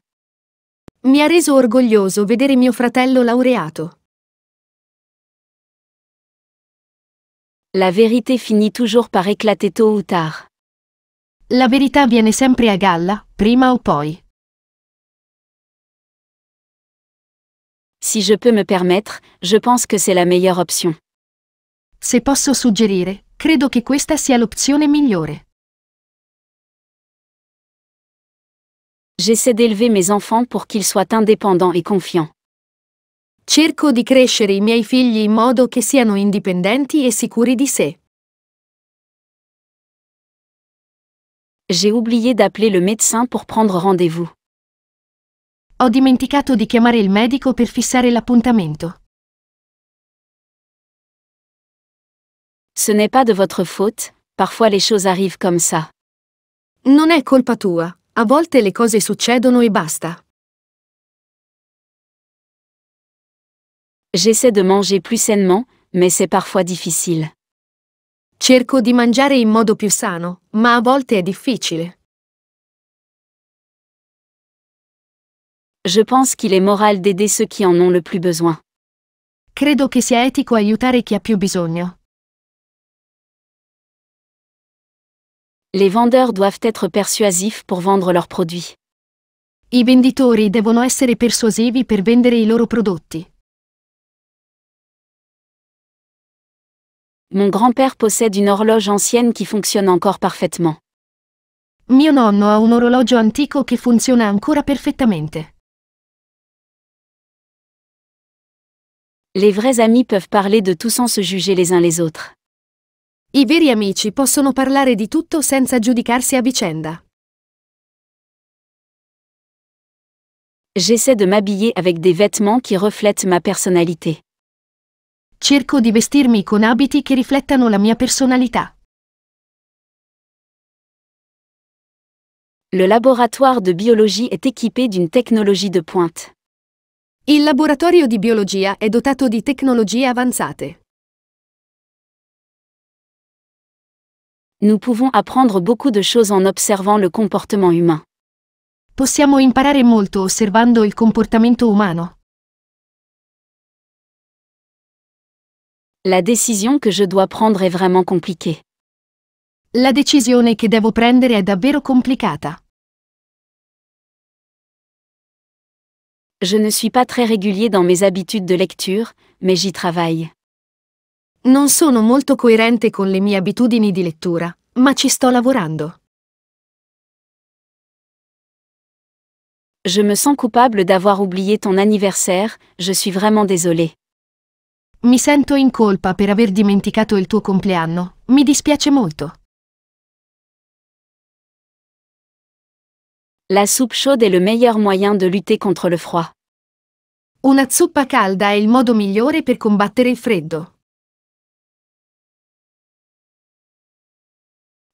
Mi ha reso orgoglioso vedere mio fratello laureato. la vérité finit toujours par éclater tôt ou tard. La vérité viene sempre a galla, prima o poi. Si je peux me permettre, je pense que c'est la meilleure option. Se posso suggerire, credo che questa sia l'opzione migliore. J'essaie d'élever mes enfants pour qu'ils soient indépendants et confiants. Cerco di crescere i miei figli in modo che siano indipendenti e sicuri di sé. J'ai oublié d'appeler le médecin pour prendre rendez-vous. Ho dimenticato di chiamare il medico per fissare l'appuntamento. Ce n'est pas de votre faute, parfois les choses arrivent comme ça. Non è colpa tua, a volte le cose succedono e basta. J'essaie de manger plus sainement, mais c'est parfois difficile. Cerco di mangiare in modo più sano, ma a volte è difficile. Je pense qu'il est moral d'aider ceux qui en ont le plus besoin. Credo che sia etico aiutare chi ha più bisogno. Les vendeurs doivent être persuasifs pour vendre leurs produits. I venditori devono essere persuasivi per vendere i loro prodotti. Mon grand-père possède une horloge ancienne qui fonctionne encore parfaitement. Mio nonno ha un orologio antico che funziona ancora perfettamente. Les vrais amis peuvent parler de tout sans se juger les uns les autres. I veri amici possono parlare di tutto senza giudicarsi a vicenda. J'essaie de m'habiller avec des vêtements qui reflètent ma personnalité. Cerco di vestirmi con abiti che riflettano la mia personalità. Le laboratoire de biologie est équipé d'une technologie de pointe. Il laboratorio di biologia è dotato di tecnologie avanzate. Nous pouvons apprendre beaucoup de choses en observant le comportement humain. Possiamo imparare molto osservando il comportamento umano. La décision que je dois prendre est vraiment compliquée. La decisione che devo prendere è davvero complicata. Je ne suis pas très régulier dans mes habitudes de lecture, mais j'y travaille. Non sono molto coerente con le mie abitudini di lettura, ma ci sto lavorando. Je me sens coupable d'avoir oublié ton anniversaire, je suis vraiment désolée. Mi sento in colpa per aver dimenticato il tuo compleanno. Mi dispiace molto. La soupe chaude est le meilleur moyen de lutter contre le froid. Una zuppa calda è il modo migliore per combattere il freddo.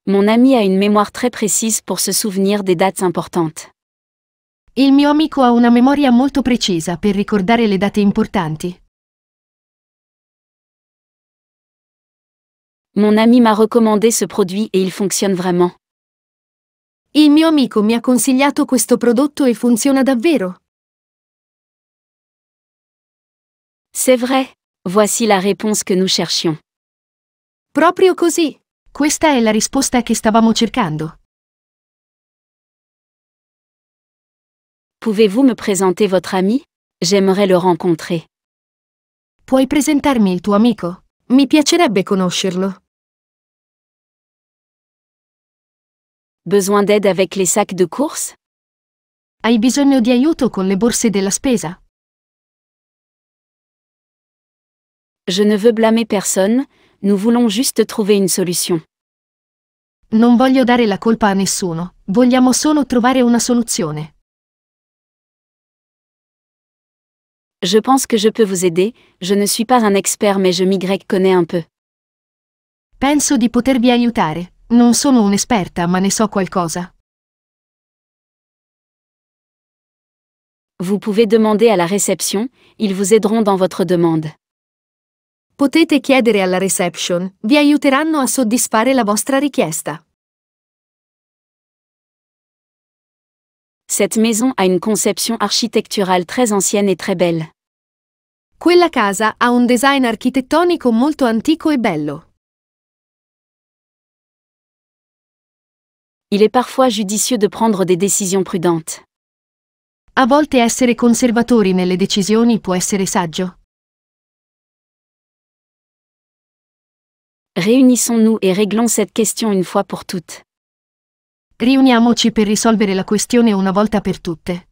Mon ami a une mémoire très précise pour se souvenir des dates importantes. Il mio amico ha una memoria molto precisa per ricordare le date importanti. Mon ami m'a recommandé ce produit et il fonctionne vraiment. Il mio amico mi ha consigliato questo prodotto e funziona davvero. C'est vrai. Voici la réponse que nous cherchions. Proprio così. Questa è la risposta che stavamo cercando. Pouvez-vous me présenter votre ami J'aimerais le rencontrer. Puoi presentarmi il tuo amico? Mi piacerebbe conoscerlo. Besoin d'aide avec les sacs de course Hai bisogno di aiuto con le borse della spesa? Je ne veux blâmer personne, nous voulons juste trouver une solution. Non voglio dare la colpa a nessuno, vogliamo solo trovare una soluzione. Je pense que je peux vous aider, je ne suis pas un expert mais je m'y connais un peu. Penso di potervi aiutare, Non sono un'esperta, ma ne so qualcosa. Vous pouvez demander à la réception, ils vous aideront dans votre demande. Potete chiedere alla reception, vi aiuteranno a soddisfare la vostra richiesta. Cette maison a une conception architecturale très ancienne et très belle. Quella casa ha un design architettonico molto antico e bello. il est parfois judicieux de prendre des décisions prudentes. A volte essere conservatori nelle decisioni può essere saggio. Réunissons-nous et réglons cette question une fois pour toutes. Riuniamoci per risolvere la questione una volta per tutte.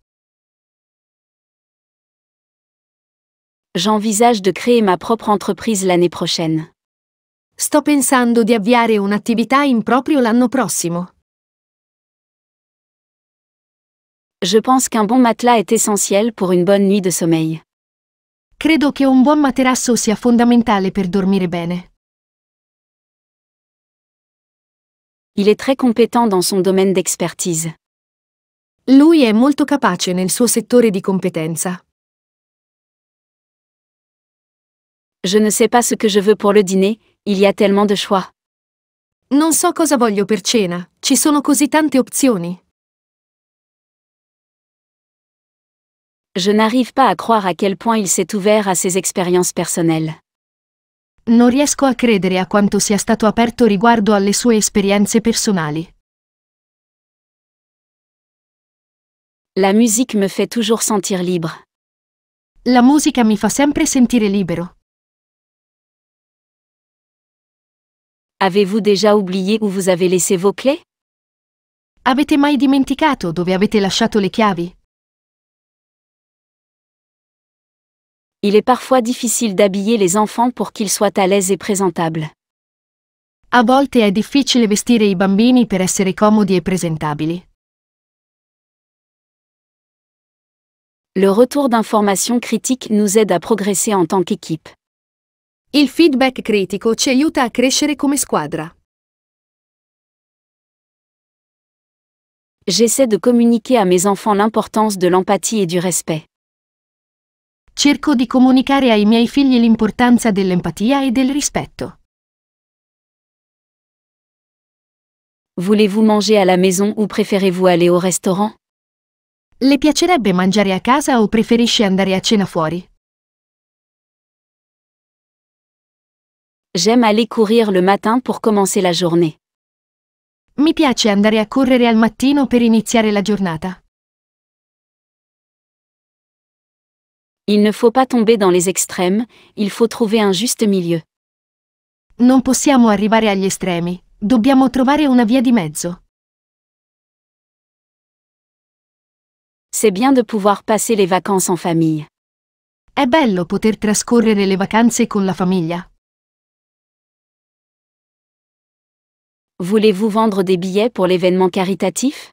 J'envisage de créer ma propre entreprise l'année prochaine. Sto pensando di avviare un'attività in proprio l'anno prossimo. je pense qu'un bon matelas est essentiel pour une bonne nuit de sommeil. Credo che un buon materasso sia fondamentale per dormire bene. Il est très compétent dans son domaine d'expertise. Lui è molto capace nel suo settore di competenza. Je ne sais pas ce que je veux pour le dîner, il y a tellement de choix. Non so cosa voglio per cena, ci sono così tante opzioni. Je n'arrive pas à croire à quel point il s'est ouvert à ses expériences personnelles. Non riesco a credere a quanto sia stato aperto riguardo alle sue esperienze personali. La musique me fait toujours sentir libre. La musica me fa sempre sentire libero. Avez-vous déjà oublié où vous avez laissé vos clés? Avete mai dimenticato dove avete lasciato le chiavi? il est parfois difficile d'habiller les enfants pour qu'ils soient à l'aise et présentables. A volte è difficile vestire i bambini per essere comodi e presentabili. Le retour d'informations critiques nous aide à progresser en tant qu'équipe. Il feedback critico ci aiuta a crescere come squadra. J'essaie de communiquer à mes enfants l'importance de l'empathie et du respect. cerco di comunicare ai miei figli l'importanza dell'empatia e del rispetto. Voulez-vous manger à la maison ou préférez-vous aller au restaurant? Le piacerebbe mangiare a casa o preferisce andare a cena fuori? J'aime aller courir le matin pour commencer la journée. Mi piace andare a correre al mattino per iniziare la giornata. Il ne faut pas tomber dans les extrêmes, il faut trouver un juste milieu. Non possiamo arrivare agli estremi, dobbiamo trovare una via di mezzo. C'est bien de pouvoir passer les vacances en famille. È bello poter trascorrere le vacanze con la famiglia. Voulez-vous vendre des billets pour l'événement caritatif?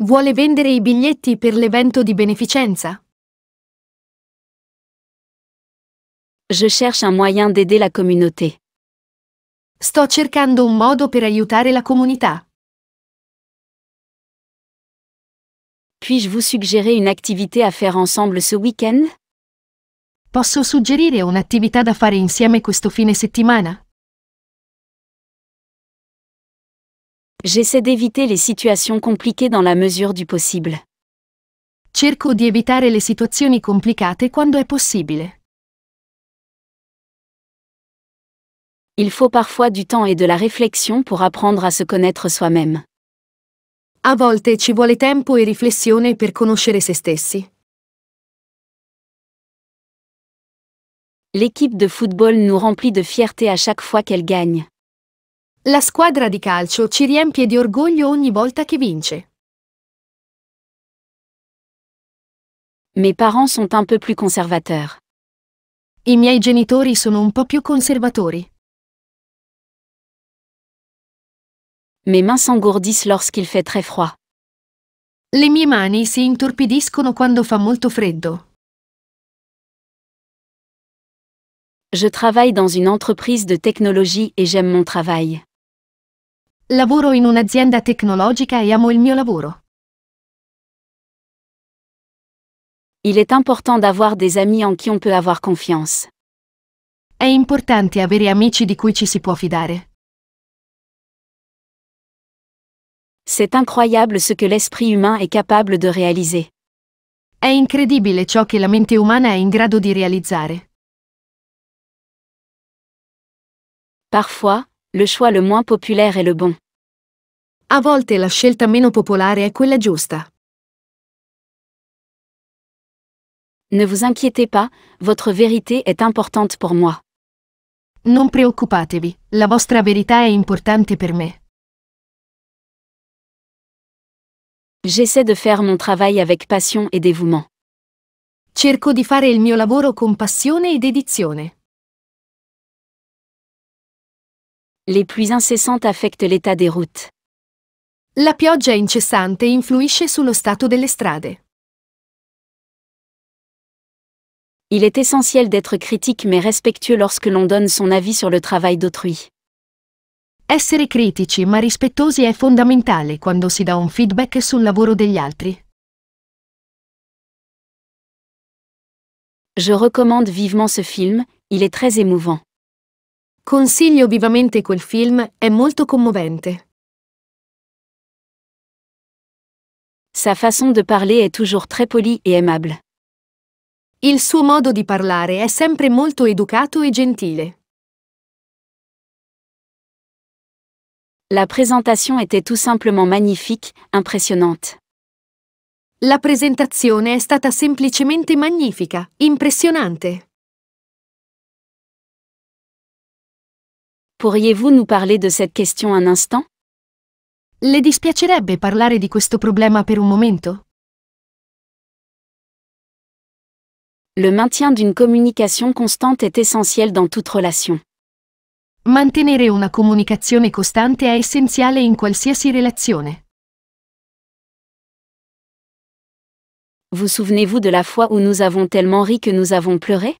Vuole vendere i biglietti per l'evento di beneficenza? Je cherche un moyen d'aider la communauté. Sto cercando un modo per aiutare la comunità. Puis-je vous suggérer une activité à faire ensemble ce week-end Posso suggerire un'attività da fare insieme questo fine settimana? J'essaie d'éviter les situations compliquées dans la mesure du possible. Cerco di evitare le situazioni complicate quando è possibile. Il faut parfois du temps et de la réflexion pour apprendre à se connaître soi-même. A volte ci vuole tempo e riflessione per conoscere se stessi. L'équipe de football nous remplit de fierté à chaque fois qu'elle gagne. La squadra di calcio ci riempie di orgoglio ogni volta che vince. Mes parents sont un peu plus conservateurs. I miei genitori sono un po' più conservatori. Mes mains s'engourdissent lorsqu'il fait très froid. Le mie mani si intorpidiscono quando fa molto freddo. Je travaille dans une entreprise de technologie et j'aime mon travail. Lavoro in un'azienda tecnologica e amo il mio lavoro. Il est important d'avoir des amis en qui on peut avoir confiance. È importante avere amici di cui ci si può fidare. C'est incroyable ce que l'esprit humain est capable de réaliser. È incredibile ciò che la mente umana è in grado di realizzare. Parfois, le choix le moins populaire est le bon. A volte la scelta meno popolare è quella giusta. Ne vous inquiétez pas, votre vérité est importante pour moi. Non preoccupatevi, la vostra verità è importante per me. J'essaie de faire mon travail avec passion et dévouement. Cerco di fare il mio lavoro con passione e dedizione. Les pluies incessantes affectent l'état des routes. La pioggia incessante influisce sullo stato delle strade. Il est essentiel d'être critique mais respectueux lorsque l'on donne son avis sur le travail d'autrui. Essere critici ma rispettosi è fondamentale quando si dà un feedback sul lavoro degli altri. Je recommande vivement ce film, il est très émouvant. Consiglio vivamente quel film, è molto commovente. Sa façon de parler est toujours très poli et aimable. Il suo modo di parlare è sempre molto educato e gentile. La présentation était tout simplement magnifique, impressionnante. La presentazione è stata semplicemente magnifica, impressionnante. Pourriez-vous nous parler de cette question un instant? Le dispiacerebbe parlare di questo problema per un momento? Le maintien d'une communication constante est essentiel dans toute relation. Mantenere una comunicazione costante è essenziale in qualsiasi relazione. Vous souvenez-vous de la fois où nous avons tellement ri que nous avons pleuré?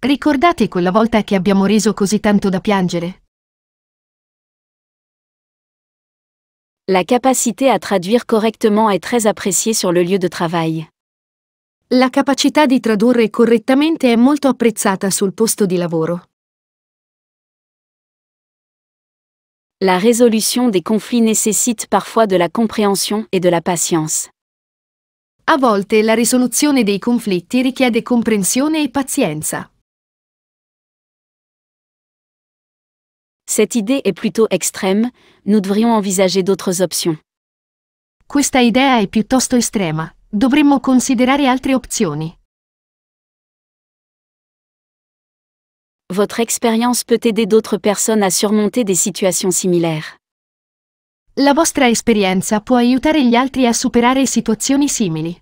Ricordate quella volta che abbiamo reso così tanto da piangere? La capacité à traduire correctement est très appréciée sur le lieu de travail. La capacità di tradurre correttamente è molto apprezzata sul posto di lavoro. la résolution des conflits nécessite parfois de la compréhension et de la patience. A volte la risoluzione dei conflitti richiede comprensione e pazienza. Cette idée est plutôt extrême, nous devrions envisager d'autres options. Questa idea è piuttosto estrema, dovremmo considerare altre opzioni. votre expérience peut aider d'autres personnes à surmonter des situations similaires. La vostra esperienza può aiutare gli altri a superare situazioni simili.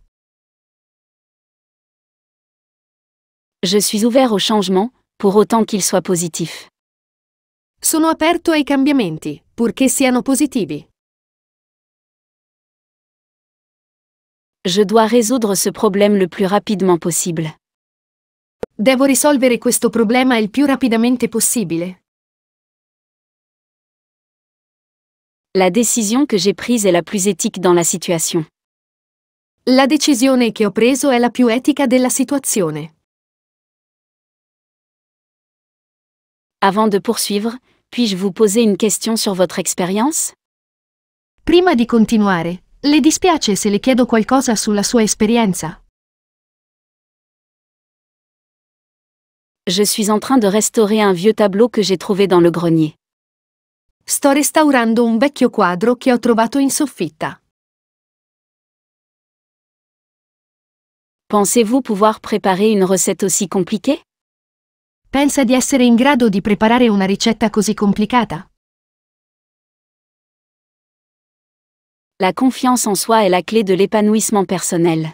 Je suis ouvert au changement, pour autant qu'il soit positif. Sono aperto ai cambiamenti, purché siano positivi. Je dois résoudre ce problème le plus rapidement possible. Devo risolvere questo problema il più rapidamente possibile. La decisione che j'ai prise è la più etica dans la situation. La decisione che ho preso è la più etica della situazione. Avant de poursuivre, puis-je vous poser une question sur votre expérience? Prima di continuare, le dispiace se le chiedo qualcosa sulla sua esperienza? je suis en train de restaurer un vieux tableau que j'ai trouvé dans le grenier. Sto restaurando un vecchio quadro che ho trovato in soffitta. Pensez-vous pouvoir préparer une recette aussi compliquée? Pensa di essere in grado di preparare una ricetta così complicata? La confiance en soi est la clé de l'épanouissement personnel.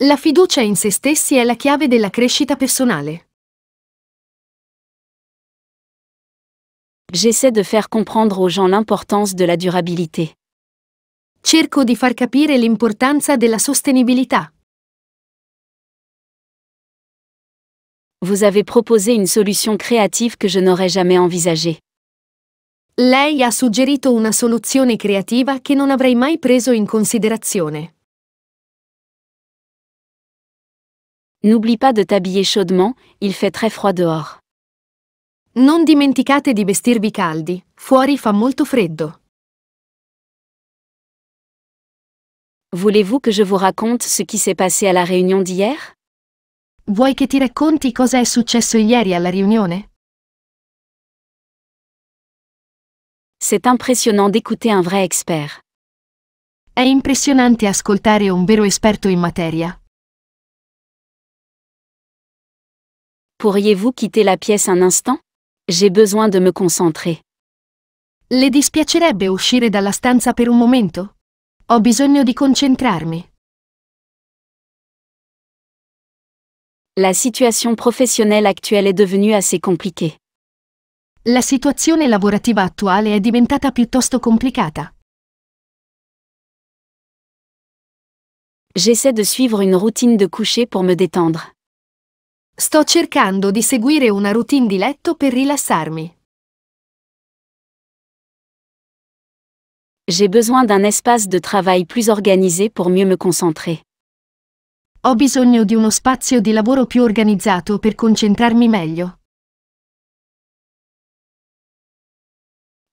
La fiducia in se stessi è la chiave della crescita personale. J'essaie de faire comprendre aux gens l'importance de la durabilité. Cerco di far capire l'importanza della sostenibilità. Vous avez proposé une solution créative que je n'aurais jamais envisagée. Lei ha suggerito una soluzione creativa che non avrei mai preso in considerazione. N'oublie pas de t'habiller chaudement, il fait très froid dehors. Non dimenticate di vestirvi caldi, fuori fa molto freddo. Voulez-vous que je vous raconte ce qui s'est passé à la réunion d'hier? Vuoi che ti racconti cosa è successo ieri alla riunione? C'est impressionnant d'écouter un vrai expert. È impressionante ascoltare un vero esperto in materia. Pourriez-vous quitter la pièce un instant? J'ai besoin de me concentrer. Le dispiacerebbe uscire dalla stanza per un momento? Ho bisogno di concentrarmi. La situation professionnelle actuelle est devenue assez compliquée. La situazione lavorativa attuale è diventata piuttosto complicata. J'essaie de suivre une routine de coucher pour me détendre. Sto cercando di seguire una routine di letto per rilassarmi. J'ai besoin d'un espace de travail plus organisé pour mieux me concentrer. Ho bisogno di uno spazio di lavoro più organizzato per concentrarmi meglio.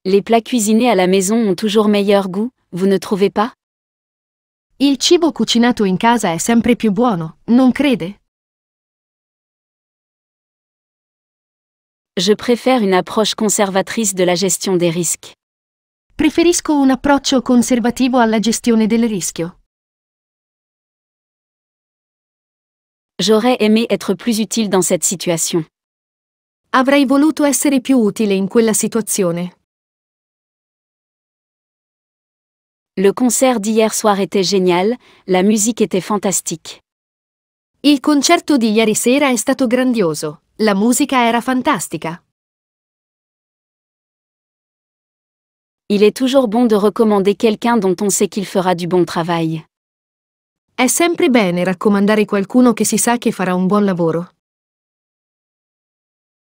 Les plats cuisinés à la maison ont toujours meilleur goût, vous ne trouvez pas? Il cibo cucinato in casa è sempre più buono, non crede? Je préfère une approche conservatrice de la gestion des risques. Preferisco un approccio conservativo alla gestione del rischio. J'aurais aimé être plus utile dans cette situation. Avrei voluto essere più utile in quella situazione. Le concert d'hier soir était génial, la musique était fantastique. Il concerto di ieri sera è stato grandioso. La musica era fantastica. Il est toujours bon de recommander quelqu'un dont on sait qu'il fera du bon travail. È sempre bene raccomandare qualcuno che si sa che farà un buon lavoro.